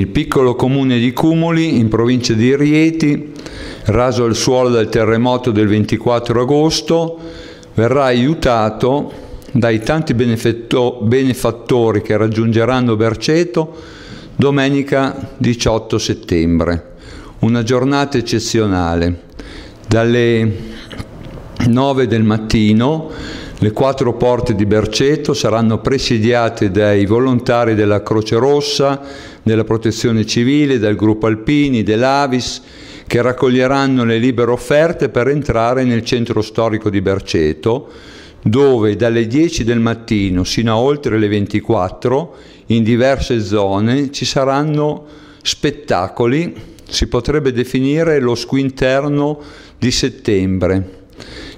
Il piccolo comune di Cumuli, in provincia di Rieti, raso al suolo dal terremoto del 24 agosto, verrà aiutato dai tanti benefattori che raggiungeranno Berceto domenica 18 settembre. Una giornata eccezionale. Dalle 9 del mattino le quattro porte di Berceto saranno presidiate dai volontari della Croce Rossa, della Protezione Civile, del Gruppo Alpini, dell'Avis, che raccoglieranno le libere offerte per entrare nel centro storico di Berceto, dove dalle 10 del mattino sino a oltre le 24 in diverse zone ci saranno spettacoli, si potrebbe definire lo squinterno di settembre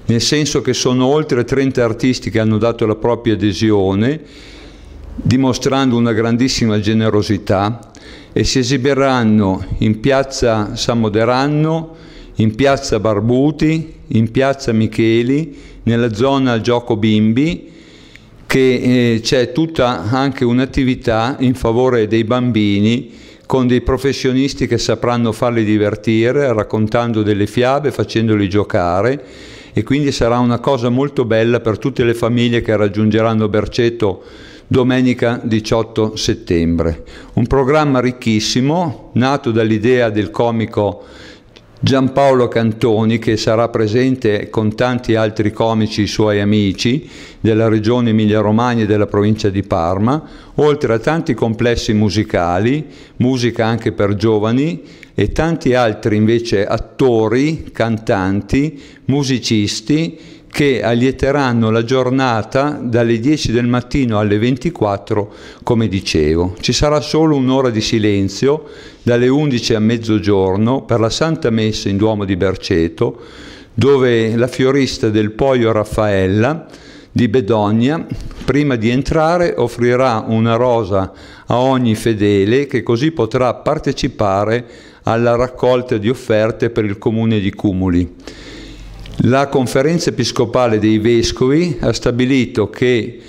nel senso che sono oltre 30 artisti che hanno dato la propria adesione, dimostrando una grandissima generosità e si esibiranno in piazza San Moderanno, in piazza Barbuti, in piazza Micheli, nella zona Gioco Bimbi, che eh, c'è tutta anche un'attività in favore dei bambini con dei professionisti che sapranno farli divertire raccontando delle fiabe, facendoli giocare e quindi sarà una cosa molto bella per tutte le famiglie che raggiungeranno Berceto domenica 18 settembre. Un programma ricchissimo, nato dall'idea del comico Giampaolo Cantoni, che sarà presente con tanti altri comici suoi amici della regione Emilia-Romagna e della provincia di Parma, oltre a tanti complessi musicali, musica anche per giovani e tanti altri invece attori, cantanti, musicisti che allieteranno la giornata dalle 10 del mattino alle 24, come dicevo. Ci sarà solo un'ora di silenzio dalle 11 a mezzogiorno per la Santa Messa in Duomo di Berceto, dove la fiorista del Poio Raffaella di Bedogna, prima di entrare, offrirà una rosa a ogni fedele che così potrà partecipare alla raccolta di offerte per il comune di Cumuli. La conferenza episcopale dei vescovi ha stabilito che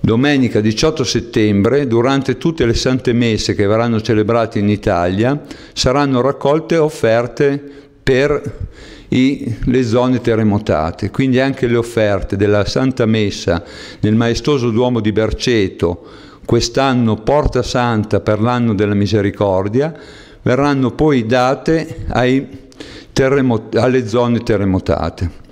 domenica 18 settembre, durante tutte le sante messe che verranno celebrate in Italia, saranno raccolte offerte per i, le zone terremotate, quindi anche le offerte della Santa Messa nel maestoso Duomo di Berceto, quest'anno Porta Santa per l'anno della misericordia, verranno poi date ai terremot- alle zone terremotate.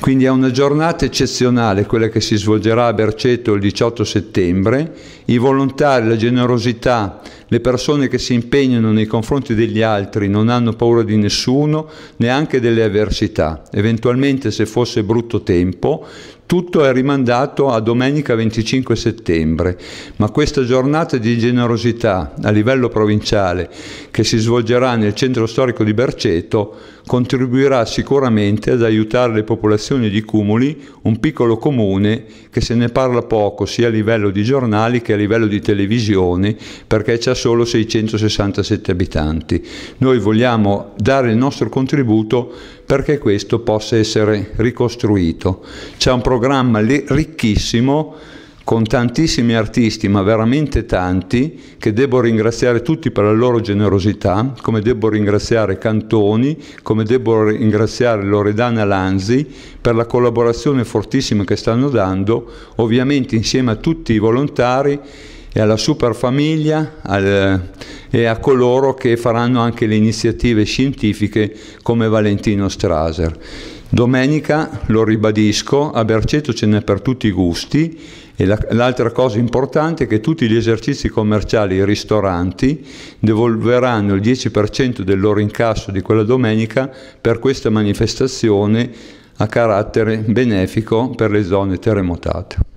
Quindi è una giornata eccezionale quella che si svolgerà a Berceto il 18 settembre. I volontari, la generosità, le persone che si impegnano nei confronti degli altri non hanno paura di nessuno, neanche delle avversità. Eventualmente se fosse brutto tempo tutto è rimandato a domenica 25 settembre, ma questa giornata di generosità a livello provinciale che si svolgerà nel centro storico di Berceto contribuirà sicuramente ad aiutare le popolazioni di Cumuli, un piccolo comune che se ne parla poco sia a livello di giornali che a livello di televisione perché ha solo 667 abitanti. Noi vogliamo dare il nostro contributo perché questo possa essere ricostruito. C'è un programma ricchissimo con tantissimi artisti, ma veramente tanti, che devo ringraziare tutti per la loro generosità, come devo ringraziare Cantoni, come devo ringraziare Loredana Lanzi per la collaborazione fortissima che stanno dando, ovviamente insieme a tutti i volontari e alla superfamiglia al, e a coloro che faranno anche le iniziative scientifiche come Valentino Straser. Domenica, lo ribadisco, a Berceto ce n'è per tutti i gusti e la, l'altra cosa importante è che tutti gli esercizi commerciali e i ristoranti devolveranno il 10% del loro incasso di quella domenica per questa manifestazione a carattere benefico per le zone terremotate.